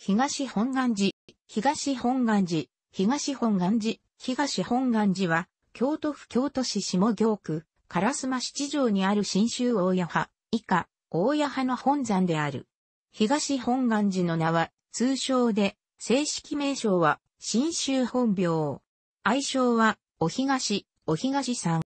東本願寺、東本願寺、東本願寺、東本願寺は、京都府京都市下京区、烏丸七条にある新州大谷派、以下、大谷派の本山である。東本願寺の名は、通称で、正式名称は、新州本廟。愛称は、お東、お東さん。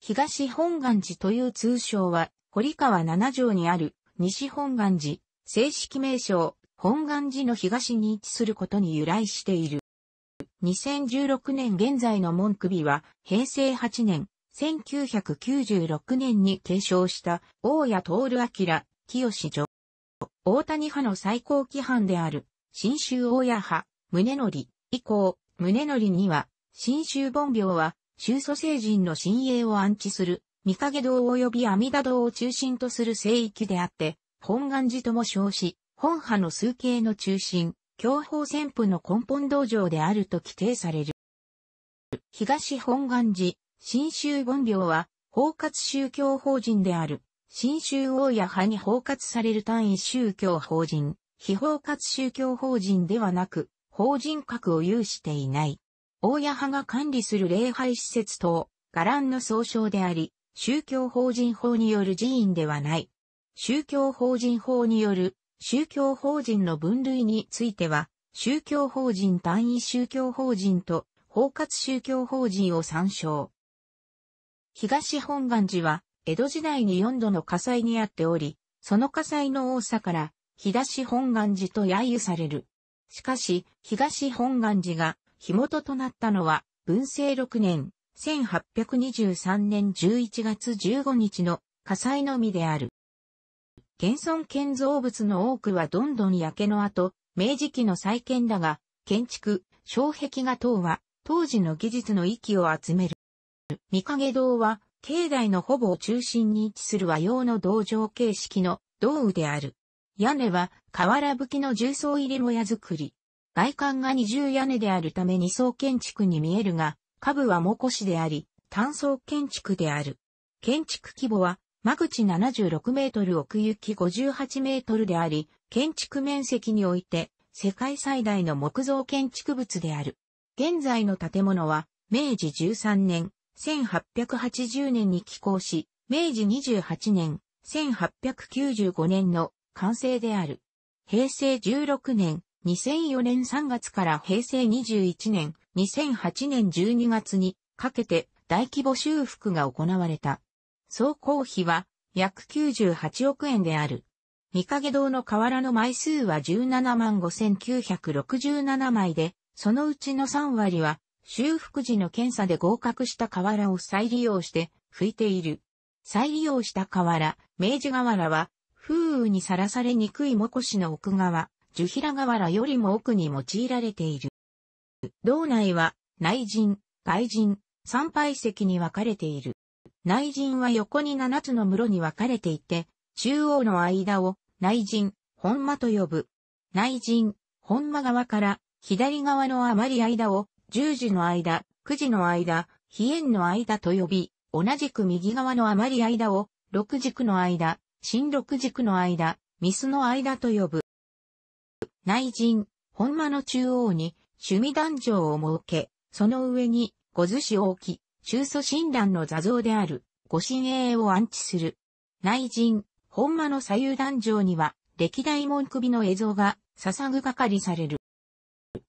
東本願寺という通称は、堀川七条にある、西本願寺、正式名称、本願寺の東に位置することに由来している。2016年現在の門首は、平成8年、1996年に継承した、大谷徹明、清女。大谷派の最高規範である、新州大谷派、宗則、以降、宗則には、新州本廟は、宗祖聖人の神鋭を安置する、三影堂及び阿弥陀堂を中心とする聖域であって、本願寺とも称し、本派の数形の中心、教法旋風の根本道場であると規定される。東本願寺、新州本領は、包括宗教法人である、新州大屋派に包括される単位宗教法人、非包括宗教法人ではなく、法人格を有していない。大谷派が管理する礼拝施設等、伽藍の総称であり、宗教法人法による寺院ではない。宗教法人法による宗教法人の分類については、宗教法人単位宗教法人と包括宗教法人を参照。東本願寺は、江戸時代に4度の火災にあっており、その火災の多さから、東本願寺と揶揄される。しかし、東本願寺が火元となったのは、文政6年、1823年11月15日の火災のみである。現存建造物の多くはどんどん焼けの後、明治期の再建だが、建築、障壁画等は、当時の技術の域を集める。三影堂は、境内のほぼ中心に位置する和洋の道場形式の道具である。屋根は瓦吹きの重層入り小屋作り。外観が二重屋根であるため二層建築に見えるが、下部は木越であり、単層建築である。建築規模は間口76メートル奥行き58メートルであり、建築面積において世界最大の木造建築物である。現在の建物は、明治13年、1880年に起工し、明治28年、1895年の完成である。平成16年、2004年3月から平成21年、2008年12月にかけて大規模修復が行われた。総工費は約98億円である。三影堂の瓦の枚数は17万5967枚で、そのうちの3割は修復時の検査で合格した瓦を再利用して拭いている。再利用した瓦、明治瓦は、風雨にさらされにくいもこしの奥側、樹平瓦よりも奥に用いられている。道内は内陣、外陣、参拝席に分かれている。内陣は横に7つの室に分かれていて、中央の間を内陣、本間と呼ぶ。内陣、本間側から左側の余り間を十時の間、九時の間、飛燕の間と呼び、同じく右側の余り間を六軸の間、新六軸の間、ミスの間と呼ぶ。内陣、本間の中央に趣味壇上を設け、その上に小寿司を置き、中祖神鸞の座像である、御神栄を安置する。内陣、本間の左右壇上には、歴代門首の映像が、捧ぐ係される。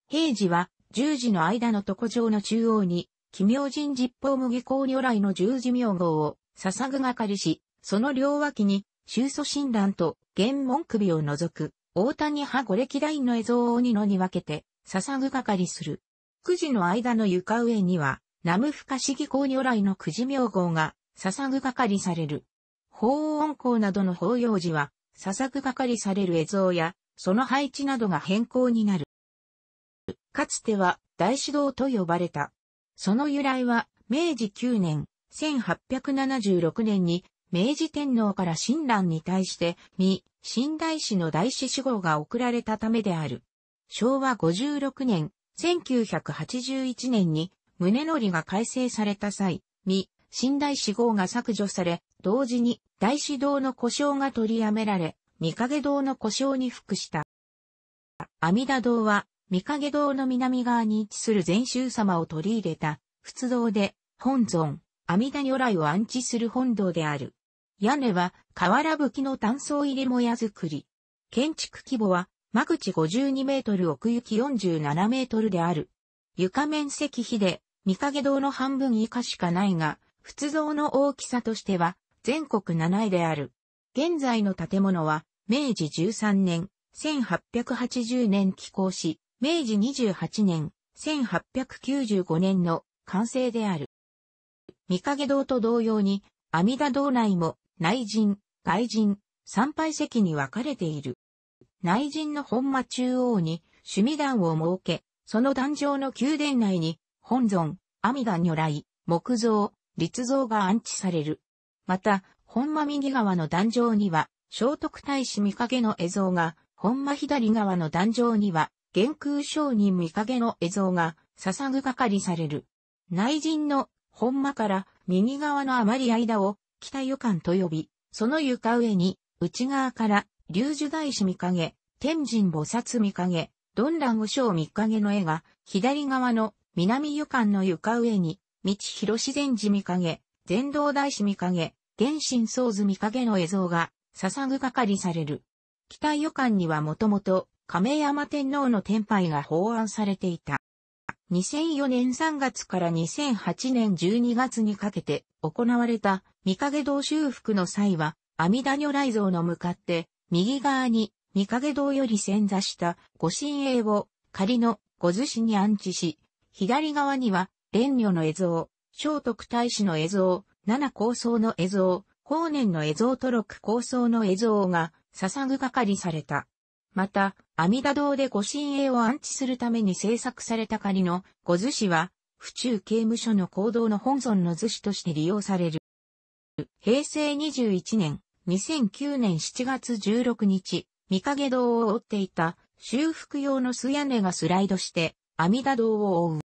平時は、十字の間の床上の中央に、奇妙神実法麦公如来の十字名号を、捧ぐ係し、その両脇に、宗祖神断と、玄門首を除く、大谷派五歴代の映像を鬼のに分けて、捧ぐ係する。九時の間の床上には、ナムフカ市議公如来の九字名号が、捧ぐ係される。法音公などの法要時は、捧ぐ係される絵像や、その配置などが変更になる。かつては、大指導と呼ばれた。その由来は、明治9年、1876年に、明治天皇から親鸞に対して、未、新大師の大師志号が贈られたためである。昭和56年、1981年に、宗則が改正された際、未、新大志号が削除され、同時に大師堂の故障が取りやめられ、三影堂の故障に服した。阿弥陀堂は、三影堂の南側に位置する禅宗様を取り入れた、仏堂で、本尊、阿弥陀如来を安置する本堂である。屋根は、瓦吹きの単層入りもや作り。建築規模は、間口52メートル奥行き47メートルである。床面積比で三影堂の半分以下しかないが、仏像の大きさとしては、全国7位である。現在の建物は、明治13年、1880年起工し、明治28年、1895年の完成である。三影堂と同様に、阿弥陀堂内も内陣、外陣、参拝席に分かれている。内陣の本間中央に、趣味団を設け、その壇上の宮殿内に本尊、阿弥陀如来、木像、立像が安置される。また、本間右側の壇上には、聖徳太子御影の絵像が、本間左側の壇上には、元空商人御影の絵像が、捧ぐ係される。内陣の本間から右側の余り間を北予感と呼び、その床上に内側から龍樹大師御影、天神菩薩御影、ドンラン武将影の絵が左側の南湯館の床上に、道広自然寺見影、全道大師見影、原神宗図見影の絵像が、捧ぐ係される。北予館にはもともと、亀山天皇の天杯が法案されていた。2004年3月から2008年12月にかけて行われた見影堂修復の際は、阿弥陀如来像の向かって、右側に見影堂より潜座した御神影を仮の御寿司に安置し、左側には、蓮女の絵像、聖徳太子の絵像、七高僧の絵像、法年の絵像と六高僧の絵像が、捧ぐ係された。また、阿弥陀堂で御神営を安置するために制作された仮の御図紙は、府中刑務所の行動の本尊の図紙として利用される。平成21年、2009年7月16日、三影堂を追っていた修復用の巣屋根がスライドして阿弥陀堂を追う。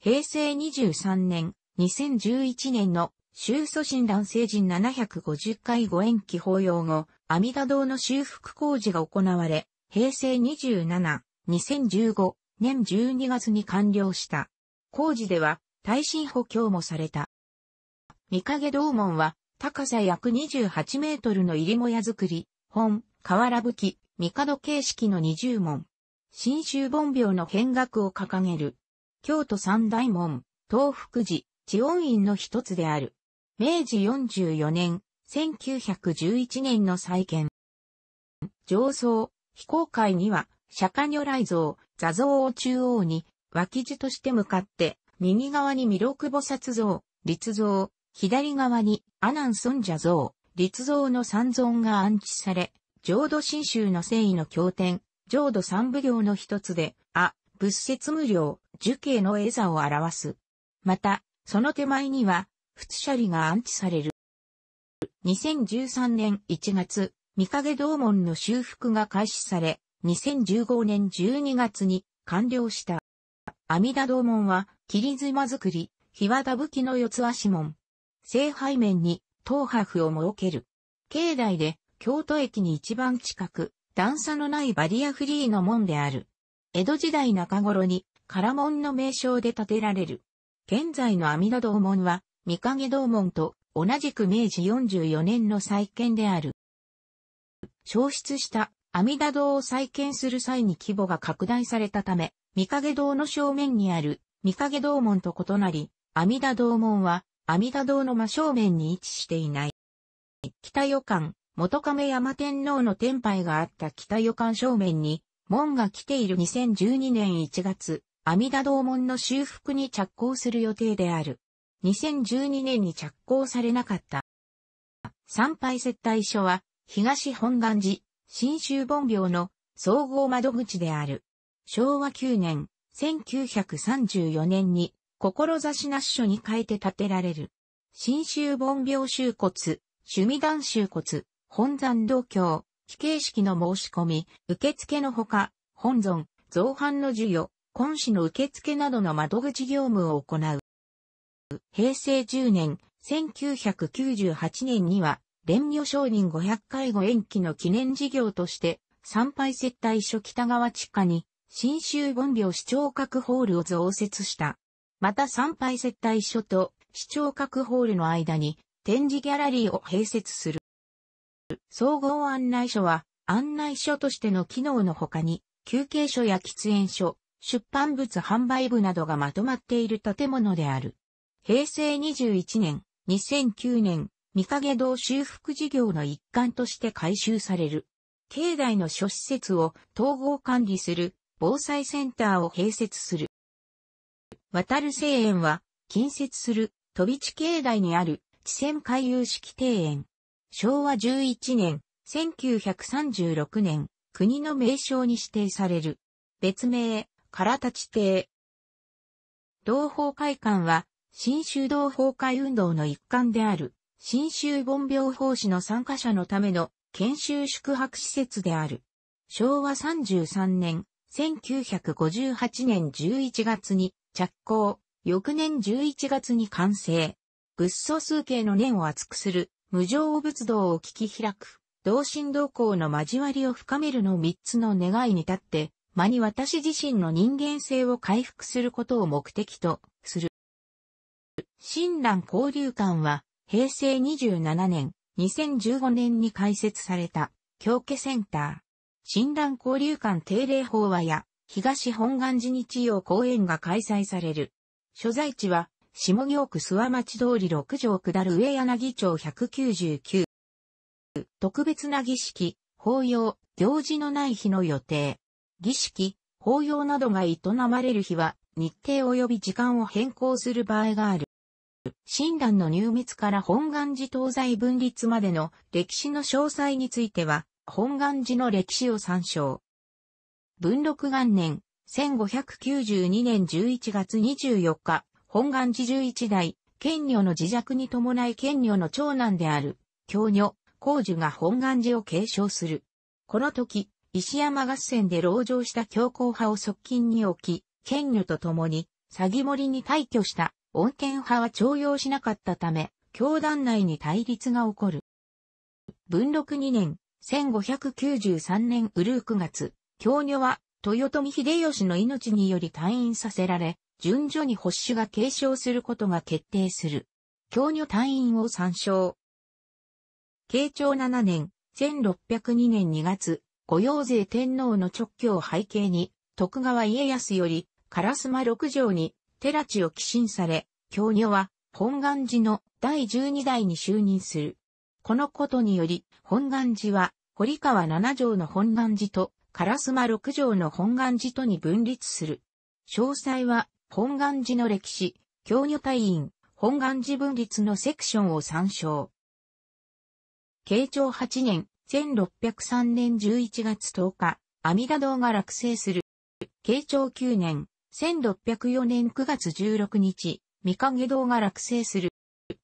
平成23年、2011年の修祖神乱成人750回ご延期法要後、阿弥陀堂の修復工事が行われ、平成27、2015年12月に完了した。工事では耐震補強もされた。三影道門は高さ約28メートルの入りもや作り、本、瓦吹き、角形式の20門。新州本廟の見学を掲げる。京都三大門、東福寺、地温院の一つである。明治44年、1911年の再建。上層、非公開には、釈迦如来像、座像を中央に、脇地として向かって、右側に弥勒菩薩像、立像、左側に阿南尊者像、立像の三尊が安置され、浄土真宗の聖意の経典、浄土三部行の一つで、あ、仏説無量、樹形の絵座を表す。また、その手前には、仏舎利が安置される。2013年1月、三影道門の修復が開始され、2015年12月に完了した。阿弥陀道門は、霧妻作り、日和田武器の四つ足門。正背面に、東波府を設ける。境内で、京都駅に一番近く、段差のないバリアフリーの門である。江戸時代中頃に、唐門の名称で建てられる。現在の阿弥陀道門は、三影道門と同じく明治44年の再建である。消失した阿弥陀堂を再建する際に規模が拡大されたため、三影堂の正面にある三影堂門と異なり、阿弥陀堂門は阿弥陀堂の真正面に位置していない。北予館、元亀山天皇の天杯があった北予館正面に、門が来ている2012年1月、阿弥陀道門の修復に着工する予定である。2012年に着工されなかった。参拝接待所は、東本願寺、新州本廟の総合窓口である。昭和9年、1934年に、志なし書に変えて建てられる。新州本廟集骨、趣味団集骨、本山道教、非形式の申し込み、受付のほか、本尊、造反の授与、今市の受付などの窓口業務を行う。平成10年、1998年には、蓮御承認500回後延期の記念事業として、参拝接待所北川地下に、新州本領市長閣ホールを増設した。また参拝接待所と市長閣ホールの間に、展示ギャラリーを併設する。総合案内所は、案内所としての機能の他に、休憩所や喫煙所、出版物販売部などがまとまっている建物である。平成21年、2009年、三影堂修復事業の一環として改修される。境内の諸施設を統合管理する防災センターを併設する。渡る庭園は近接する飛び地境内にある地線回遊式庭園。昭和11年、1936年、国の名称に指定される。別名、唐立邸。同胞会館は、新州同胞会運動の一環である、新州盆病法師の参加者のための研修宿泊施設である。昭和33年、1958年11月に着工、翌年11月に完成。仏祖数形の念を厚くする無常仏道を聞き開く、同心同行の交わりを深めるの三つの願いに立って、間に私自身の人間性を回復することを目的とする。親鸞交流館は、平成27年、2015年に開設された、教家センター。親鸞交流館定例法話や、東本願寺日曜公演が開催される。所在地は、下京区諏訪町通り6条下る上柳町199。特別な儀式、法要、行事のない日の予定。儀式、法要などが営まれる日は、日程及び時間を変更する場合がある。親鸞の入滅から本願寺東西分立までの歴史の詳細については、本願寺の歴史を参照。文禄元年、1592年11月24日、本願寺十一代、賢女の自弱に伴い賢女の長男である、京女、公女が本願寺を継承する。この時、石山合戦で籠城した強硬派を側近に置き、賢女と共に、詐欺森に退去した、穏健派は徴用しなかったため、教団内に対立が起こる。文禄2年、1593年ウルー9月、京女は、豊臣秀吉の命により退院させられ、順序に保守が継承することが決定する。教女隊員を参照。慶長7年、1602年2月、御用税天皇の直居を背景に、徳川家康より、烏丸六条に、寺地を寄進され、教女は、本願寺の第12代に就任する。このことにより、本願寺は、堀川七条の本願寺と、烏丸六条の本願寺とに分立する。詳細は、本願寺の歴史、教女隊員、本願寺分立のセクションを参照。慶長8年、1603年11月10日、阿弥陀堂が落成する。慶長9年、1604年9月16日、三影堂が落成する。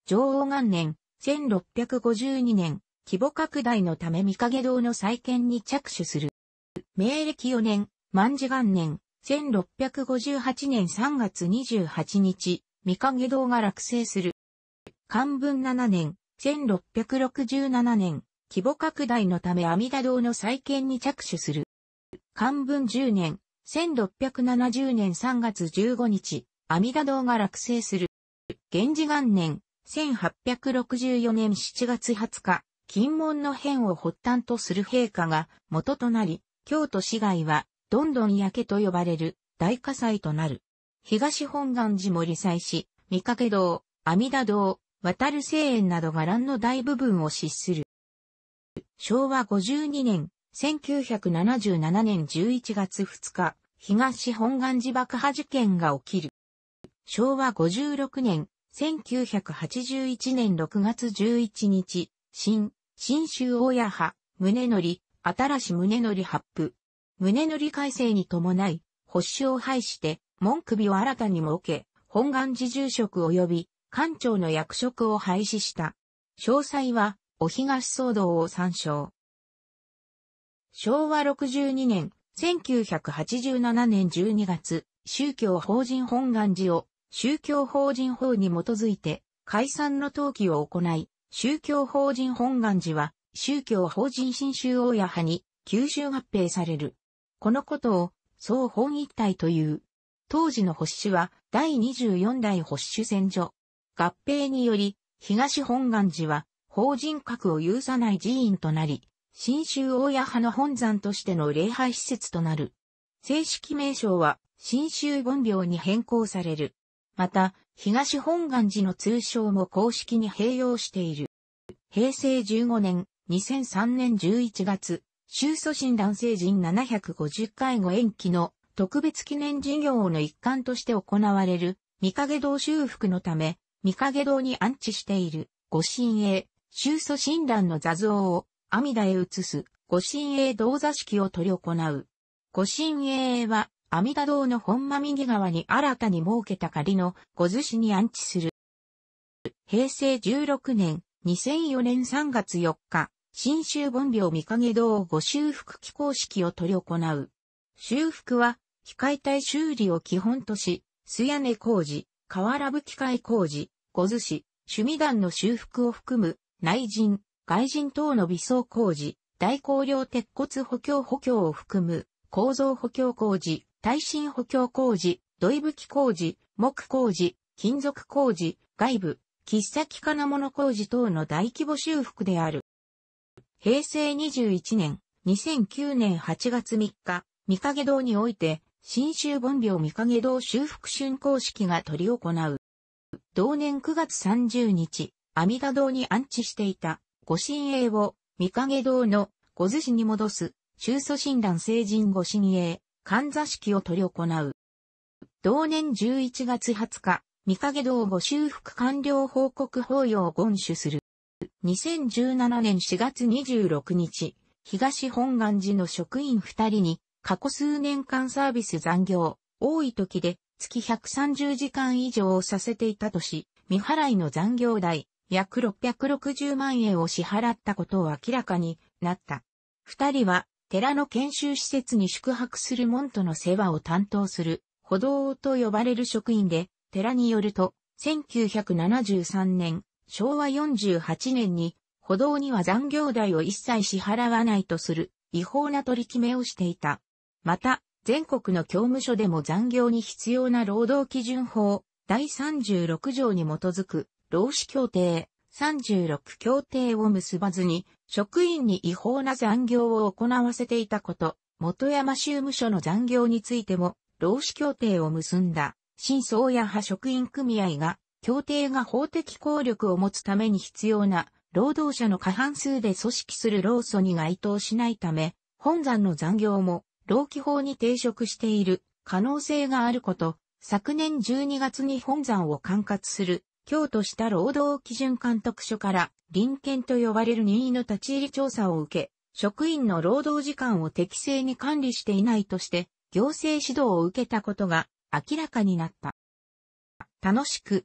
上王元年、1652年、規模拡大のため三影堂の再建に着手する。明暦4年、万事元年、1658年3月28日、三影堂が落成する。漢文7年、1667年、規模拡大のため阿弥陀堂の再建に着手する。漢文10年、1670年3月15日、阿弥陀堂が落成する。源氏元年、1864年7月20日、金門の変を発端とする陛下が元となり、京都市街はどんどん焼けと呼ばれる大火災となる。東本願寺も理災し、見かけ堂、阿弥陀堂、渡る聖園などが乱の大部分を失する。昭和52年、1977年11月2日、東本願寺爆破事件が起きる。昭和56年、1981年6月11日、新、新州親派、宗則、新宗則発布、胸の理改正に伴い、保守を廃して、文首を新たに設け、本願寺住職及び、官庁の役職を廃止した。詳細は、お東騒動を参照。昭和62年、1987年12月、宗教法人本願寺を宗教法人法に基づいて解散の登記を行い、宗教法人本願寺は宗教法人新州大谷派に吸収合併される。このことを、総本一体という。当時の保守は、第24代保守戦所。合併により、東本願寺は、法人格を有さない寺院となり、新州大谷派の本山としての礼拝施設となる。正式名称は、新州本廟に変更される。また、東本願寺の通称も公式に併用している。平成15年、2003年11月、州祖神男性人750回後延期の特別記念事業の一環として行われる、三影堂修復のため、三影堂に安置している、御神栄、宗祖神壇の座像を、阿弥陀へ移す、御神栄銅座式を取り行う。御神栄は、阿弥陀堂の本間右側に新たに設けた仮の御寿司に安置する。平成16年、2004年3月4日、新州本領見影堂をご修復機構式を取り行う。修復は、機械体修理を基本とし、素屋根工事、瓦き替械工事、小寿司、趣味団の修復を含む、内人、外人等の微装工事、大工量鉄骨補強補強を含む、構造補強工事、耐震補強工事、土井吹工事、木工事、金属工事、外部、喫茶機金物工事等の大規模修復である。平成21年、2009年8月3日、三影堂において、新州本廟三影堂修復竣工式が取り行う。同年9月30日、阿弥陀堂に安置していた、御神営を、三影堂の、御寿司に戻す、中祖神断聖人御神営、神座式を取り行う。同年11月20日、三影堂御修復完了報告法要を厳守する。2017年4月26日、東本願寺の職員2人に、過去数年間サービス残業、多い時で月130時間以上をさせていたとし、未払いの残業代、約660万円を支払ったことを明らかになった。二人は、寺の研修施設に宿泊する門徒の世話を担当する、歩道と呼ばれる職員で、寺によると、1973年、昭和48年に、歩道には残業代を一切支払わないとする違法な取り決めをしていた。また、全国の教務所でも残業に必要な労働基準法第36条に基づく労使協定36協定を結ばずに職員に違法な残業を行わせていたこと、元山州務所の残業についても労使協定を結んだ新総や派職員組合が協定が法的効力を持つために必要な労働者の過半数で組織する労組に該当しないため、本山の残業も労基法に抵触している可能性があること、昨年12月に本山を管轄する京都した労働基準監督署から臨検と呼ばれる任意の立ち入り調査を受け、職員の労働時間を適正に管理していないとして、行政指導を受けたことが明らかになった。楽しく、